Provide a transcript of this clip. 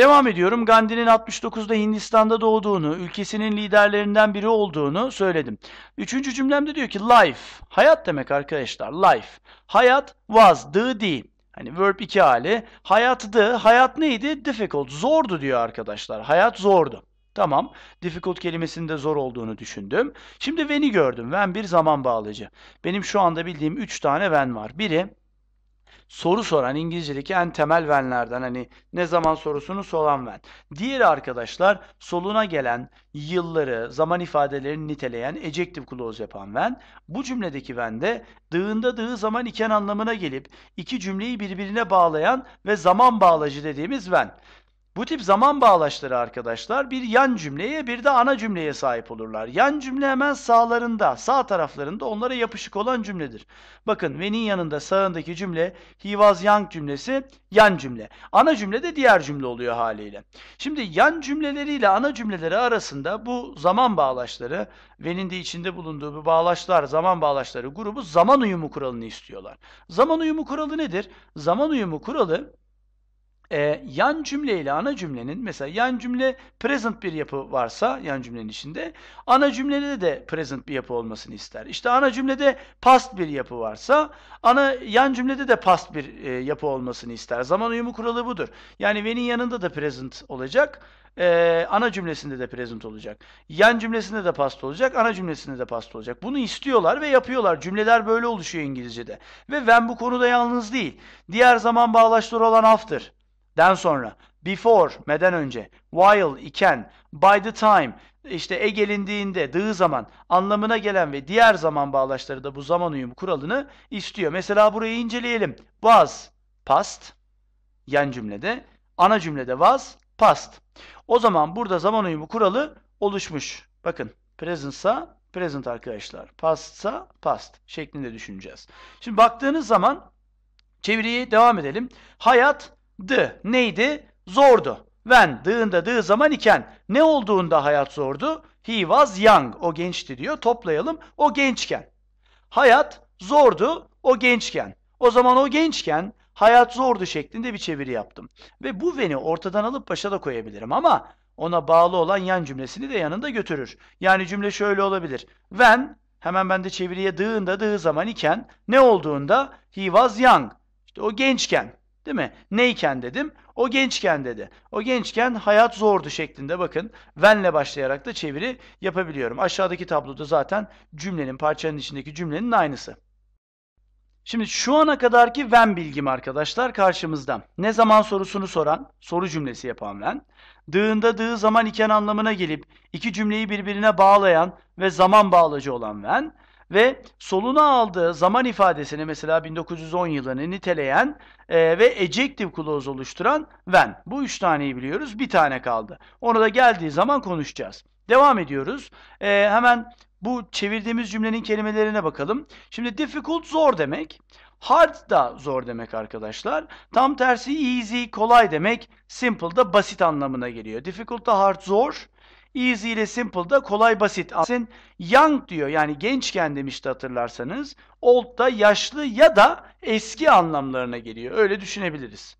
Devam ediyorum. Gandhi'nin 69'da Hindistan'da doğduğunu, ülkesinin liderlerinden biri olduğunu söyledim. Üçüncü cümlemde diyor ki life, hayat demek arkadaşlar, life. Hayat was, the, the. Hani verb iki hali. Hayattı, hayat neydi? Difficult, zordu diyor arkadaşlar. Hayat zordu. Tamam. Difficult kelimesinin de zor olduğunu düşündüm. Şimdi when'i gördüm. When bir zaman bağlayıcı. Benim şu anda bildiğim 3 tane when var. Biri soru soran İngilizce'deki en temel venlerden hani ne zaman sorusunu soran ven. Diğer arkadaşlar soluna gelen yılları, zaman ifadelerini niteleyen ejective clause yapan ven. Bu cümledeki ven de dığında dığı zaman iken anlamına gelip iki cümleyi birbirine bağlayan ve zaman bağlacı dediğimiz ven. Bu tip zaman bağlaçları arkadaşlar bir yan cümleye bir de ana cümleye sahip olurlar. Yan cümle hemen sağlarında, sağ taraflarında onlara yapışık olan cümledir. Bakın when'in yanında sağındaki cümle he was young cümlesi yan cümle. Ana cümle de diğer cümle oluyor haliyle. Şimdi yan cümleleriyle ana cümleleri arasında bu zaman bağlaçları, when'in de içinde bulunduğu bu bağlaçlar, zaman bağlaçları grubu zaman uyumu kuralını istiyorlar. Zaman uyumu kuralı nedir? Zaman uyumu kuralı e, yan cümle ile ana cümlenin mesela yan cümle present bir yapı varsa yan cümlenin içinde ana cümlede de present bir yapı olmasını ister. İşte ana cümlede past bir yapı varsa ana yan cümlede de past bir e, yapı olmasını ister. Zaman uyumu kuralı budur. Yani when'in yanında da present olacak. Ee, ana cümlesinde de present olacak. Yan cümlesinde de past olacak, ana cümlesinde de past olacak. Bunu istiyorlar ve yapıyorlar. Cümleler böyle oluşuyor İngilizce'de. Ve ben bu konuda yalnız değil. Diğer zaman bağlaçları olan after den sonra before meden önce while iken by the time işte e gelindiğinde dığı zaman anlamına gelen ve diğer zaman bağlaçları da bu zaman uyumu kuralını istiyor. Mesela burayı inceleyelim. Was past yan cümlede ana cümlede was past. O zaman burada zaman uyumu kuralı oluşmuş. Bakın present'sa present arkadaşlar. Past'sa past şeklinde düşüneceğiz. Şimdi baktığınız zaman çeviriye devam edelim. Hayat dı neydi? Zordu. When dığında dığı zaman iken ne olduğunda hayat zordu? He was young. O gençti diyor. Toplayalım. O gençken. Hayat zordu. O gençken. O zaman o gençken hayat zordu şeklinde bir çeviri yaptım. Ve bu veni ortadan alıp başa da koyabilirim ama ona bağlı olan yan cümlesini de yanında götürür. Yani cümle şöyle olabilir. When hemen ben de çeviriye dığında dığı zaman iken ne olduğunda he was young. İşte o gençken. Değil mi? Neyken dedim? O gençken dedi. O gençken hayat zordu şeklinde bakın. Venle başlayarak da çeviri yapabiliyorum. Aşağıdaki tabloda zaten cümlenin, parçanın içindeki cümlenin aynısı. Şimdi şu ana kadarki ven bilgim arkadaşlar karşımızda. Ne zaman sorusunu soran, soru cümlesi yapan ven. Dığında dığı zaman iken anlamına gelip iki cümleyi birbirine bağlayan ve zaman bağlacı olan ven ve soluna aldığı zaman ifadesini mesela 1910 yılını niteleyen e, ve ejective clause oluşturan when. Bu üç taneyi biliyoruz. Bir tane kaldı. Onu da geldiği zaman konuşacağız. Devam ediyoruz. E, hemen bu çevirdiğimiz cümlenin kelimelerine bakalım. Şimdi difficult zor demek. Hard da zor demek arkadaşlar. Tam tersi easy kolay demek. Simple da basit anlamına geliyor. Difficult da hard zor. Easy ile simple da kolay basit. Aslında young diyor yani gençken demişti hatırlarsanız. Old da yaşlı ya da eski anlamlarına geliyor. Öyle düşünebiliriz.